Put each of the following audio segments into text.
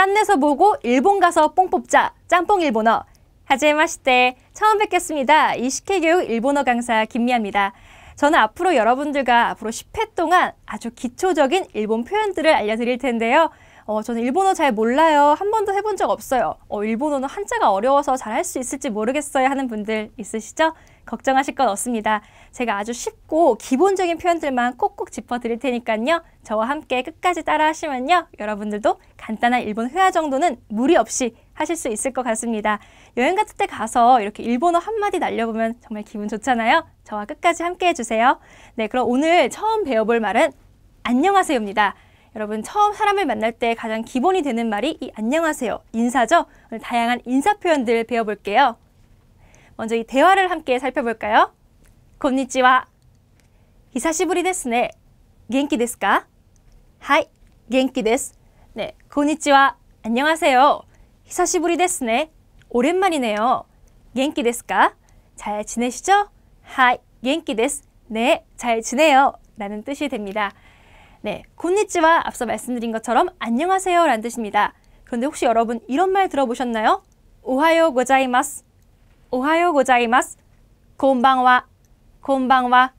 짠내서 보고 일본 가서 뽕 뽑자 짬뽕 일본어 하지마시때 처음 뵙겠습니다. 이식혜 교육 일본어 강사 김미아입니다. 저는 앞으로 여러분들과 앞으로 10회 동안 아주 기초적인 일본 표현들을 알려드릴 텐데요. 어, 저는 일본어 잘 몰라요. 한 번도 해본 적 없어요. 어, 일본어는 한자가 어려워서 잘 할 수 있을지 모르겠어요 하는 분들 있으시죠? 걱정하실 건 없습니다. 제가 아주 쉽고 기본적인 표현들만 꼭꼭 짚어드릴 테니까요. 저와 함께 끝까지 따라하시면요. 여러분들도 간단한 일본 회화 정도는 무리 없이 하실 수 있을 것 같습니다. 여행 같은 때 가서 이렇게 일본어 한마디 날려보면 정말 기분 좋잖아요. 저와 끝까지 함께 해주세요. 네, 그럼 오늘 처음 배워볼 말은 안녕하세요입니다. 여러분 처음 사람을 만날 때 가장 기본이 되는 말이 이 안녕하세요 인사죠. 오늘 다양한 인사 표현들 배워볼게요. 먼저 이 대화를 함께 살펴볼까요? 곤니찌와 히사시부리 데스네 겐키 데스까? 하이 겐키 데스 네 곤니찌와 안녕하세요 히사시부리 데스네 오랜만이네요 겐키 데스까? 잘 지내시죠? 하이 겐키 데스 네잘 지내요 라는 뜻이 됩니다. 네, 곤니치와 앞서 말씀드린 것처럼 안녕하세요 라는 뜻입니다. 그런데 혹시 여러분 이런 말 들어보셨나요? 오하요 고자이마스, 오하요 고자이마스, 곤방와, 곤방와.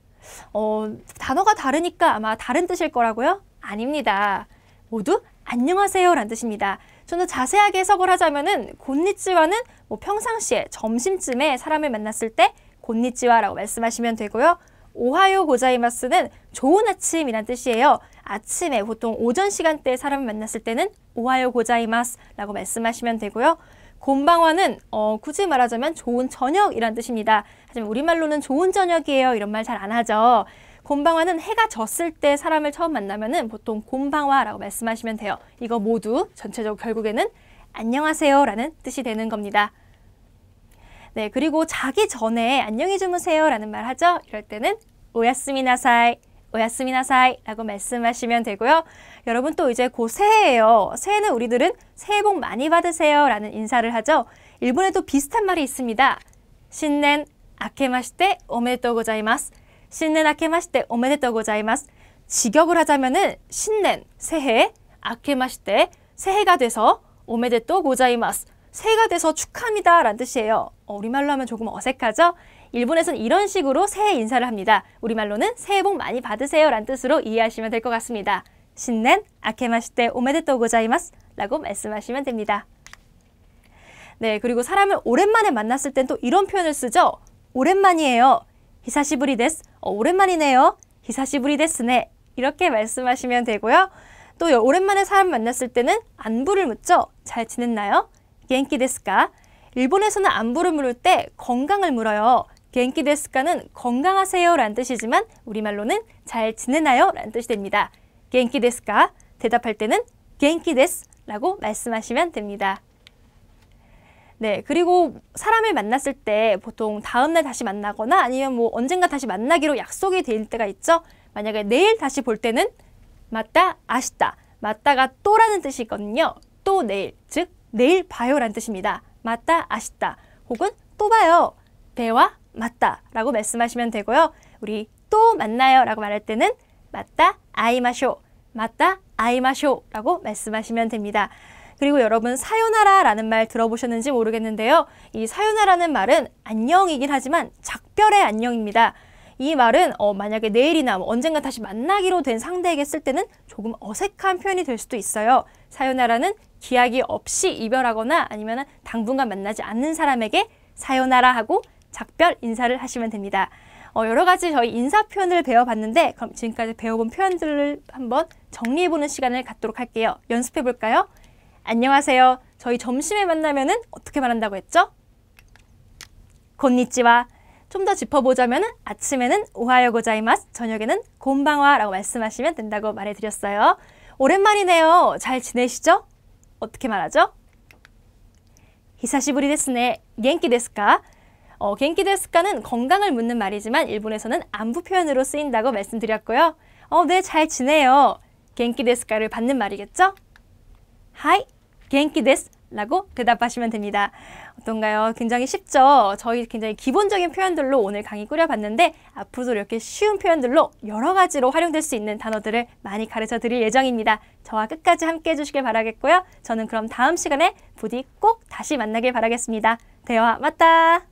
어, 단어가 다르니까 아마 다른 뜻일 거라고요? 아닙니다. 모두 안녕하세요 라는 뜻입니다. 저는 자세하게 해석을 하자면은 곤니치와는 뭐 평상시에 점심쯤에 사람을 만났을 때 곤니치와라고 말씀하시면 되고요. 오하요 고자이마스는 좋은 아침이란 뜻이에요. 아침에 보통 오전 시간대에 사람을 만났을 때는 오하요 고자이마스라고 말씀하시면 되고요. 곰방화는 어, 굳이 말하자면 좋은 저녁이란 뜻입니다. 하지만 우리말로는 좋은 저녁이에요 이런 말 잘 안 하죠. 곰방화는 해가 졌을 때 사람을 처음 만나면은 보통 곰방화라고 말씀하시면 돼요. 이거 모두 전체적으로 결국에는 안녕하세요라는 뜻이 되는 겁니다. 네, 그리고 자기 전에 안녕히 주무세요라는 말 하죠. 이럴 때는 오야스미나사이, 오야스미나사이라고 말씀하시면 되고요. 여러분 또 이제 곧 새해예요. 새해는 우리들은 새해 복 많이 받으세요라는 인사를 하죠. 일본에도 비슷한 말이 있습니다. 신넨 아케마시테 오메데토 고자이마스. 신넨 아케마시테 오메데토 고자이마스. 직역을 하자면은 신넨 새해 아케마시테 새해가 돼서 오메데토 고자이마스. 새해가 돼서 축하합니다 라는 뜻이에요. 어, 우리말로 하면 조금 어색하죠? 일본에선 이런 식으로 새해 인사를 합니다. 우리말로는 새해 복 많이 받으세요 라는 뜻으로 이해하시면 될 것 같습니다. 신넨 아케마시떼 오메데토 고자이마스 라고 말씀하시면 됩니다. 네, 그리고 사람을 오랜만에 만났을 땐 또 이런 표현을 쓰죠. 오랜만이에요. 히사시부리 데스. 어, 오랜만이네요. 히사시부리 데스네. 이렇게 말씀하시면 되고요. 또 오랜만에 사람 만났을 때는 안부를 묻죠. 잘 지냈나요? 元気데스카 일본에서는 안부를 물을 때 건강을 물어요. 겐키 데스카는 건강하세요 라는 뜻이지만 우리말로는 잘 지내나요? 라는 뜻이 됩니다. 겐키 데스카 대답할 때는 겐키 데스 라고 말씀하시면 됩니다. 네, 그리고 사람을 만났을 때 보통 다음날 다시 만나거나 아니면 뭐 언젠가 다시 만나기로 약속이 될 때가 있죠. 만약에 내일 다시 볼 때는 맞다, 아시다, 맞다가 또라는 뜻이거든요. 또 내일, 즉 내일 봐요란 뜻입니다. 맞다, 아쉽다 혹은 또 봐요, 배와 맞다 라고 말씀하시면 되고요. 우리 또 만나요 라고 말할 때는 맞다, 아이마쇼, 맞다, 아이마쇼 라고 말씀하시면 됩니다. 그리고 여러분 사요나라라는 말 들어보셨는지 모르겠는데요. 이 사요나라는 말은 안녕이긴 하지만 작별의 안녕입니다. 이 말은 어, 만약에 내일이나 뭐 언젠가 다시 만나기로 된 상대에게 쓸 때는 조금 어색한 표현이 될 수도 있어요. 사요나라는 기약이 없이 이별하거나 아니면 당분간 만나지 않는 사람에게 사요나라 하고 작별 인사를 하시면 됩니다. 어, 여러 가지 저희 인사 표현을 배워봤는데 그럼 지금까지 배워본 표현들을 한번 정리해보는 시간을 갖도록 할게요. 연습해볼까요? 안녕하세요. 저희 점심에 만나면은 어떻게 말한다고 했죠? 곤니찌와 좀 더짚어보자면 아침에는 오하요 고자이마스, 저녁에는 곤방와라고 말씀하시면 된다고 말해드렸어요. 오랜만이네요. 잘 지내시죠? 어떻게 말하죠? 히사시부리 데스네, 겐키 데스까? 어, 겐키 데스까는 건강을 묻는 말이지만 일본에서는 안부 표현으로 쓰인다고 말씀드렸고요. 어, 네, 잘 지내요. 겐키 데스까를 받는 말이겠죠? 하이, 겐키 데스, 라고 대답하시면 됩니다. 어떤가요? 굉장히 쉽죠? 저희 굉장히 기본적인 표현들로 오늘 강의 꾸려봤는데 앞으로도 이렇게 쉬운 표현들로 여러 가지로 활용될 수 있는 단어들을 많이 가르쳐 드릴 예정입니다. 저와 끝까지 함께 해주시길 바라겠고요. 저는 그럼 다음 시간에 부디 꼭 다시 만나길 바라겠습니다. 대화 맞다!